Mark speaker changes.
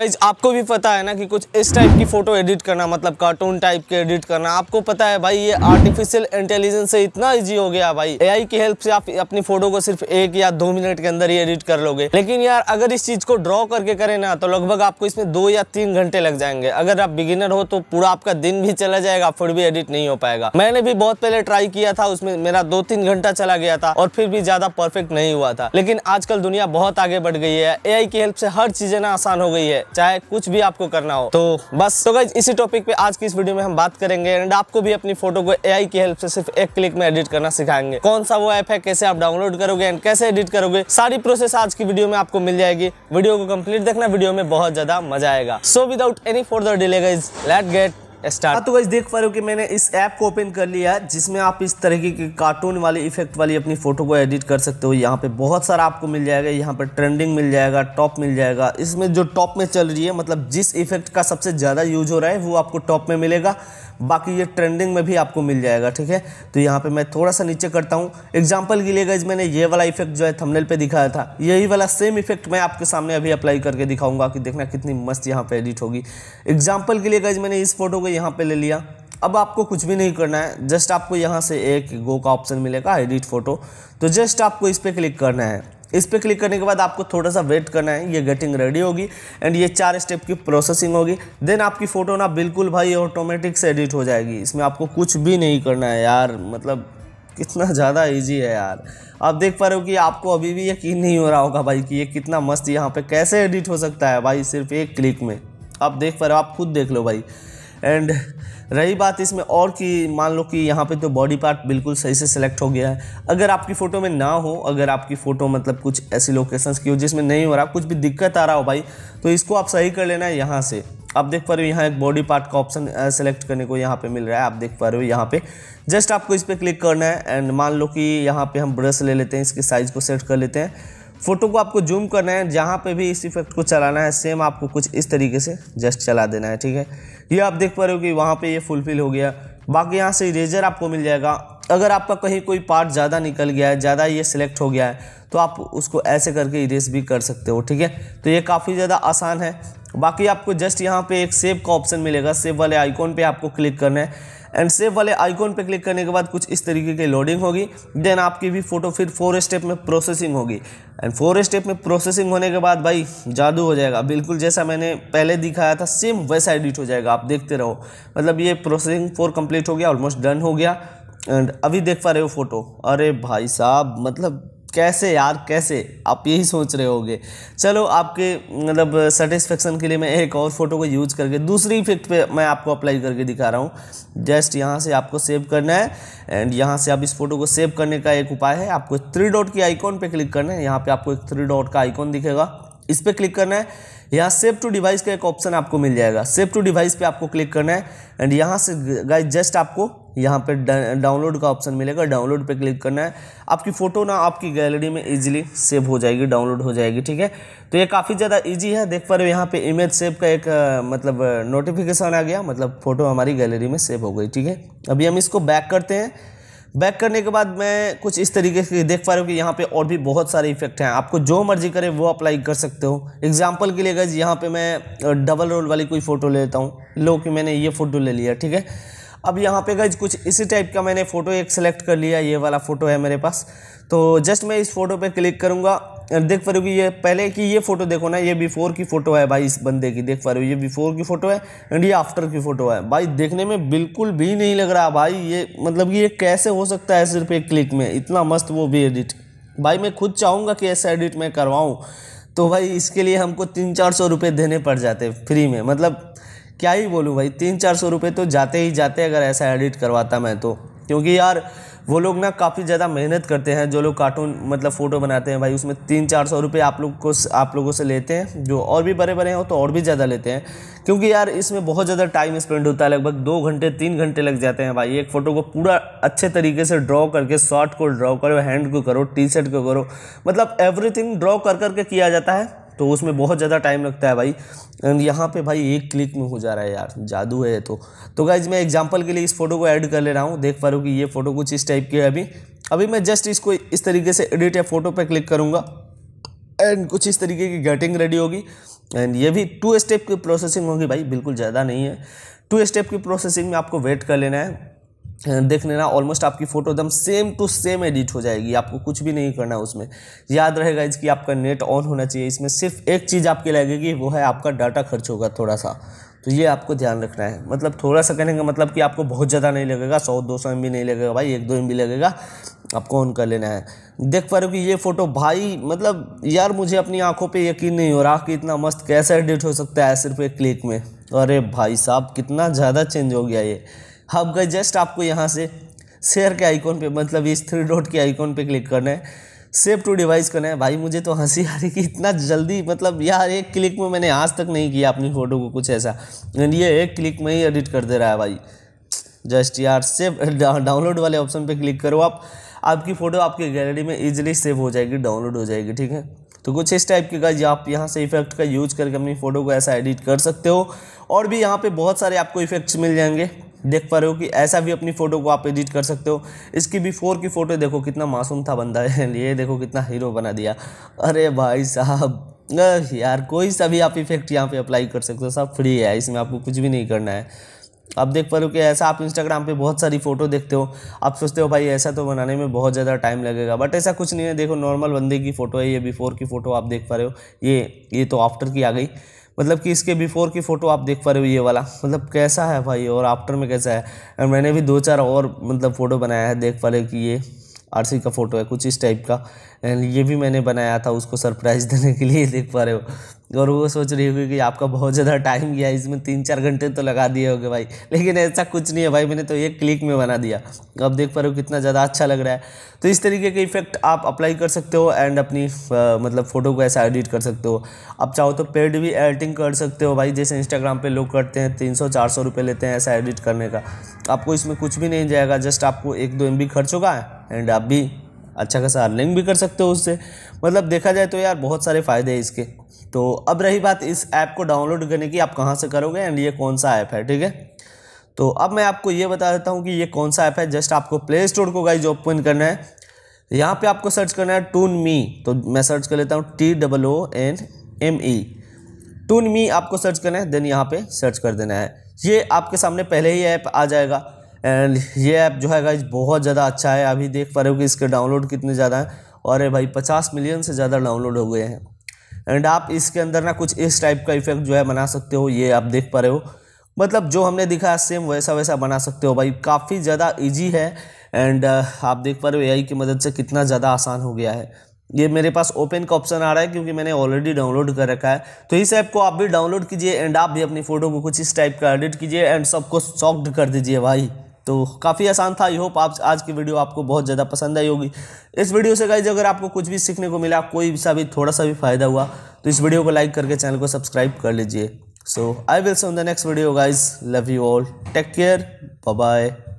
Speaker 1: guys आपको भी पता है ना कि कुछ इस टाइप की फ़ोटो एडिट करना मतलब कार्टून टाइप के एडिट करना आपको पता है भाई ये आर्टिफिशियल इंटेलिजेंस से इतना इजी हो गया भाई एआई की हेल्प से आप अपनी फोटो को सिर्फ एक या दो मिनट के अंदर ही एडिट कर लोगे लेकिन यार अगर इस चीज़ को ड्रॉ करके करें ना तो लगभग आपको इसमें दो या तीन घंटे लग जाएंगे अगर आप बिगिनर हो तो पूरा आपका दिन भी चला जाएगा फिर भी एडिट नहीं हो पाएगा मैंने भी बहुत पहले ट्राई किया था उसमें मेरा दो तीन घंटा चला गया था और फिर भी ज़्यादा परफेक्ट नहीं हुआ था लेकिन आजकल दुनिया बहुत आगे बढ़ गई है ए की हेल्प से हर चीज़ें ना आसान हो गई है चाहे कुछ भी आपको करना हो तो बस तो इसी टॉपिक पे आज की इस वीडियो में हम बात करेंगे एंड आपको भी अपनी फोटो को एआई की हेल्प से सिर्फ एक क्लिक में एडिट करना सिखाएंगे कौन सा वो ऐप है कैसे आप डाउनलोड करोगे एंड कैसे एडिट करोगे सारी प्रोसेस आज की वीडियो में आपको मिल जाएगी वीडियो को कम्प्लीट देखना वीडियो में बहुत ज्यादा मजा आएगा so without any further delay let get start तो वैसे देख पा रहे हो कि मैंने इस ऐप को ओपन कर लिया है जिसमें आप इस तरीके के कार्टून वाली इफेक्ट वाली अपनी फ़ोटो को एडिट कर सकते हो यहाँ पे बहुत सारा आपको मिल जाएगा यहाँ पे ट्रेंडिंग मिल जाएगा टॉप मिल जाएगा इसमें जो टॉप में चल रही है मतलब जिस इफेक्ट का सबसे ज़्यादा यूज हो रहा है वो आपको टॉप में मिलेगा बाकी ये ट्रेंडिंग में भी आपको मिल जाएगा ठीक है तो यहाँ पे मैं थोड़ा सा नीचे करता हूँ एग्जाम्पल के लिए गज मैंने ये वाला इफेक्ट जो है थमनेल पर दिखाया था यही वाला सेम इफेक्ट मैं आपके सामने अभी अप्लाई करके दिखाऊंगा कि देखना कितनी मस्त यहाँ पर एडिट होगी एग्जाम्पल के लिए गज मैंने इस फोटो को यहाँ पर ले लिया अब आपको कुछ भी नहीं करना है जस्ट आपको यहाँ से एक गो का ऑप्शन मिलेगा एडिट फोटो तो जस्ट आपको इस पर क्लिक करना है इस पर क्लिक करने के बाद आपको थोड़ा सा वेट करना है ये गेटिंग रेडी होगी एंड ये चार स्टेप की प्रोसेसिंग होगी देन आपकी फ़ोटो ना बिल्कुल भाई ऑटोमेटिक से एडिट हो जाएगी इसमें आपको कुछ भी नहीं करना है यार मतलब कितना ज़्यादा इजी है यार आप देख पा रहे हो कि आपको अभी भी यकीन नहीं हो रहा होगा भाई कि ये कितना मस्त यहाँ पर कैसे एडिट हो सकता है भाई सिर्फ एक क्लिक में आप देख पा रहे हो आप खुद देख लो भाई एंड रही बात इसमें और कि मान लो कि यहाँ पे तो बॉडी पार्ट बिल्कुल सही से सिलेक्ट हो गया है अगर आपकी फ़ोटो में ना हो अगर आपकी फ़ोटो मतलब कुछ ऐसी लोकेशंस की हो जिसमें नहीं हो रहा कुछ भी दिक्कत आ रहा हो भाई तो इसको आप सही कर लेना है यहाँ से आप देख पा रहे हो यहाँ एक बॉडी पार्ट का ऑप्शन सेलेक्ट करने को यहाँ पे मिल रहा है आप देख पा रहे हो यहाँ पे जस्ट आपको इस पर क्लिक करना है एंड मान लो कि यहाँ पे हम ब्रश ले लेते हैं इसके साइज़ को सेट कर लेते हैं फ़ोटो को आपको जूम करना है जहाँ पे भी इस इफेक्ट को चलाना है सेम आपको कुछ इस तरीके से जस्ट चला देना है ठीक है ये आप देख पा रहे हो कि वहाँ पे ये फुलफिल हो गया बाकी यहाँ से इरेजर आपको मिल जाएगा अगर आपका कहीं कोई पार्ट ज़्यादा निकल गया है ज़्यादा ये सिलेक्ट हो गया है तो आप उसको ऐसे करके इरेज भी कर सकते हो ठीक है तो ये काफ़ी ज़्यादा आसान है बाकी आपको जस्ट यहाँ पर एक सेव का ऑप्शन मिलेगा सेव वाले आइकॉन पर आपको क्लिक करना है एंड सेव वाले आइकॉन पे क्लिक करने के बाद कुछ इस तरीके की लोडिंग होगी देन आपकी भी फ़ोटो फिर फोर स्टेप में प्रोसेसिंग होगी एंड फोर स्टेप में प्रोसेसिंग होने के बाद भाई जादू हो जाएगा बिल्कुल जैसा मैंने पहले दिखाया था सेम वैसा एडिट हो जाएगा आप देखते रहो मतलब ये प्रोसेसिंग फोर कंप्लीट हो गया ऑलमोस्ट डन हो गया एंड अभी देख पा रहे हो फोटो अरे भाई साहब मतलब कैसे यार कैसे आप यही सोच रहे होगे चलो आपके मतलब सेटिस्फेक्शन के लिए मैं एक और फ़ोटो को यूज करके दूसरी इफेक्ट पे मैं आपको अप्लाई करके दिखा रहा हूँ जस्ट यहाँ से आपको सेव करना है एंड यहाँ से आप इस फोटो को सेव करने का एक उपाय है आपको थ्री डॉट की आइकॉन पर क्लिक करना है यहाँ पर आपको एक थ्री डॉट का आइकॉन दिखेगा इस पर क्लिक करना है यहाँ सेव टू डिवाइस का एक ऑप्शन आपको मिल जाएगा सेव टू डिवाइस पे आपको क्लिक करना है एंड यहाँ से गाइस जस्ट आपको यहाँ पे डाउनलोड का ऑप्शन मिलेगा डाउनलोड पे क्लिक करना है आपकी फ़ोटो ना आपकी गैलरी में इजीली सेव हो जाएगी डाउनलोड हो जाएगी ठीक है तो ये काफ़ी ज़्यादा इजी है देख पा रहे हो यहाँ पे इमेज सेव का एक मतलब नोटिफिकेशन आ गया मतलब फ़ोटो हमारी गैलरी में सेव हो गई ठीक है अभी हम इसको बैक करते हैं बैक करने के बाद मैं कुछ इस तरीके से देख पा रहा हूँ कि यहाँ पे और भी बहुत सारे इफेक्ट हैं आपको जो मर्जी करे वो अप्लाई कर सकते हो एग्जाम्पल के लिए गज यहाँ पे मैं डबल रोल वाली कोई फ़ोटो ले लेता हूँ लो कि मैंने ये फ़ोटो ले लिया ठीक है अब यहाँ पे गई कुछ इसी टाइप का मैंने फ़ोटो एक सेलेक्ट कर लिया ये वाला फ़ोटो है मेरे पास तो जस्ट मैं इस फोटो पे क्लिक करूँगा देख पा रहे ये पहले की ये फ़ोटो देखो ना ये बिफ़ोर की फ़ोटो है भाई इस बंदे की देख पा रहे हो ये बिफ़ोर की फ़ोटो है एंड ये आफ्टर की फ़ोटो है भाई देखने में बिल्कुल भी नहीं लग रहा भाई ये मतलब कि ये कैसे हो सकता है सिर्फ एक क्लिक में इतना मस्त वो भी एडिट भाई मैं खुद चाहूँगा कि ऐसा एडिट मैं करवाऊँ तो भाई इसके लिए हमको तीन चार सौ रुपये देने पड़ जाते फ्री में मतलब क्या ही बोलूँ भाई तीन चार सौ रुपये तो जाते ही जाते अगर ऐसा एडिट करवाता मैं तो क्योंकि यार वो लोग ना काफ़ी ज़्यादा मेहनत करते हैं जो लोग कार्टून मतलब फ़ोटो बनाते हैं भाई उसमें तीन चार सौ रुपये आप लोग को आप लोगों से लेते हैं जो और भी बड़े बड़े हैं तो और भी ज़्यादा लेते हैं क्योंकि यार इसमें बहुत ज़्यादा टाइम स्पेंड होता है लगभग दो घंटे तीन घंटे लग जाते हैं भाई एक फ़ोटो को पूरा अच्छे तरीके से ड्रॉ करके शॉर्ट को ड्रॉ करो हैंड को करो टी शर्ट को करो मतलब एवरीथिंग ड्रॉ कर करके किया जाता है तो उसमें बहुत ज़्यादा टाइम लगता है भाई एंड यहाँ पे भाई एक क्लिक में हो जा रहा है यार जादू है तो तो गाइज मैं एग्जांपल के लिए इस फोटो को ऐड कर ले रहा हूँ देख पा रहा हूँ कि ये फ़ोटो कुछ इस टाइप की है अभी अभी मैं जस्ट इसको इस तरीके से एडिट या फोटो पर क्लिक करूँगा एंड कुछ इस तरीके की गेटिंग रेडी होगी एंड ये भी टू स्टेप की प्रोसेसिंग होगी भाई बिल्कुल ज़्यादा नहीं है टू स्टेप की प्रोसेसिंग में आपको वेट कर लेना है देख लेना ऑलमोस्ट आपकी फ़ोटो एकदम सेम टू सेम एडिट हो जाएगी आपको कुछ भी नहीं करना उसमें याद रहेगा इसकी आपका नेट ऑन होना चाहिए इसमें सिर्फ एक चीज़ आपकी लगेगी वो है आपका डाटा खर्च होगा थोड़ा सा तो ये आपको ध्यान रखना है मतलब थोड़ा सा कहने का मतलब कि आपको बहुत ज़्यादा नहीं लगेगा सौ दो सौ एम नहीं लगेगा भाई एक दो एम लगेगा आपको ऑन कर लेना है देख पा रहे हो कि ये फ़ोटो भाई मतलब यार मुझे अपनी आंखों पे यकीन नहीं हो रहा कि इतना मस्त कैसा एडिट हो सकता है सिर्फ एक क्लिक में अरे भाई साहब कितना ज़्यादा चेंज हो गया ये गए जस्ट आपको यहाँ से शेयर के आइकॉन पे मतलब इस थ्री डॉट के आइकॉन पे क्लिक करना है सेव टू डिवाइस करना है भाई मुझे तो हंसी आ रही कि इतना जल्दी मतलब यार एक क्लिक में मैंने आज तक नहीं किया अपनी फ़ोटो को कुछ ऐसा एंड ये एक क्लिक में ही एडिट कर दे रहा है भाई जस्ट यार सेव डाउनलोड वाले ऑप्शन पे क्लिक करो आप आपकी फ़ोटो आपके गैलरी में ईजिली सेव हो जाएगी डाउनलोड हो जाएगी ठीक है तो कुछ इस टाइप के गाइज आप यहाँ से इफेक्ट का यूज करके अपनी फ़ोटो को ऐसा एडिट कर सकते हो और भी यहाँ पे बहुत सारे आपको इफेक्ट्स मिल जाएंगे देख पा रहे हो कि ऐसा भी अपनी फ़ोटो को आप एडिट कर सकते हो इसकी बिफोर की फ़ोटो देखो कितना मासूम था बंदा ये देखो कितना हीरो बना दिया अरे भाई साहब यार कोई सा भी आप इफेक्ट यहाँ पे अप्लाई कर सकते हो सब फ्री है इसमें आपको कुछ भी नहीं करना है आप देख पा रहे हो कि ऐसा आप इंस्टाग्राम पे बहुत सारी फ़ोटो देखते हो आप सोचते हो भाई ऐसा तो बनाने में बहुत ज़्यादा टाइम लगेगा बट ऐसा कुछ नहीं है देखो नॉर्मल बंदे की फ़ोटो है ये बिफोर की फ़ोटो आप देख पा रहे हो ये ये तो आफ्टर की आ गई मतलब कि इसके बिफ़ोर की फ़ोटो आप देख पा रहे हो ये वाला मतलब कैसा है भाई और आफ्टर में कैसा है और मैंने भी दो चार और मतलब फ़ोटो बनाया है देख पा रहे हो कि ये आरसी का फ़ोटो है कुछ इस टाइप का एंड ये भी मैंने बनाया था उसको सरप्राइज़ देने के लिए देख पा रहे हो और वो सोच रही होगी कि आपका बहुत ज़्यादा टाइम गया इसमें तीन चार घंटे तो लगा दिए होंगे भाई लेकिन ऐसा कुछ नहीं है भाई मैंने तो एक क्लिक में बना दिया अब देख पा रहे हो कितना ज़्यादा अच्छा लग रहा है तो इस तरीके के इफेक्ट आप अप्लाई कर सकते हो एंड अपनी आ, मतलब फ़ोटो को ऐसा एडिट कर सकते हो आप चाहो तो पेड भी एडिटिंग कर सकते हो भाई जैसे इंस्टाग्राम पर लोग करते हैं तीन सौ चार सौ रुपये लेते हैं ऐसा एडिट करने का आपको इसमें कुछ भी नहीं जाएगा जस्ट आपको एक दो एम खर्च होगा एंड आप भी अच्छा खासा अर्निंग भी कर सकते हो उससे मतलब देखा जाए तो यार बहुत सारे फ़ायदे हैं इसके तो अब रही बात इस ऐप को डाउनलोड करने की आप कहाँ से करोगे एंड ये कौन सा ऐप है ठीक है तो अब मैं आपको ये बता देता हूँ कि ये कौन सा ऐप है जस्ट आपको प्ले स्टोर को गाइज ओपन करना है यहाँ पे आपको सर्च करना है टून मी तो मैं सर्च कर लेता हूँ T double O N M E ToonMe आपको सर्च करना है देन यहाँ पे सर्च कर देना है ये आपके सामने पहले ही ऐप आ जाएगा एंड ये ऐप जो है गाइज बहुत ज़्यादा अच्छा है अभी देख पा रहे हो कि इसके डाउनलोड कितने ज़्यादा हैं और भाई पचास मिलियन से ज़्यादा डाउनलोड हो गए हैं एंड आप इसके अंदर ना कुछ इस टाइप का इफेक्ट जो है बना सकते हो ये आप देख पा रहे हो मतलब जो हमने दिखाया सेम वैसा वैसा बना सकते हो भाई काफ़ी ज़्यादा ईजी है एंड uh, आप देख पा रहे हो ए की मदद से कितना ज़्यादा आसान हो गया है ये मेरे पास ओपन का ऑप्शन आ रहा है क्योंकि मैंने ऑलरेडी डाउनलोड कर रखा है तो इस ऐप को आप भी डाउनलोड कीजिए एंड आप भी अपनी फ़ोटो को कुछ इस टाइप का एडिट कीजिए एंड सबको सॉफ्ट कर दीजिए भाई तो काफ़ी आसान था आई होप आप आज की वीडियो आपको बहुत ज़्यादा पसंद आई होगी इस वीडियो से गाइज अगर आपको कुछ भी सीखने को मिला कोई सा भी थोड़ा सा भी फायदा हुआ तो इस वीडियो को लाइक करके चैनल को सब्सक्राइब कर लीजिए so I will see the next video guys love you all take care bye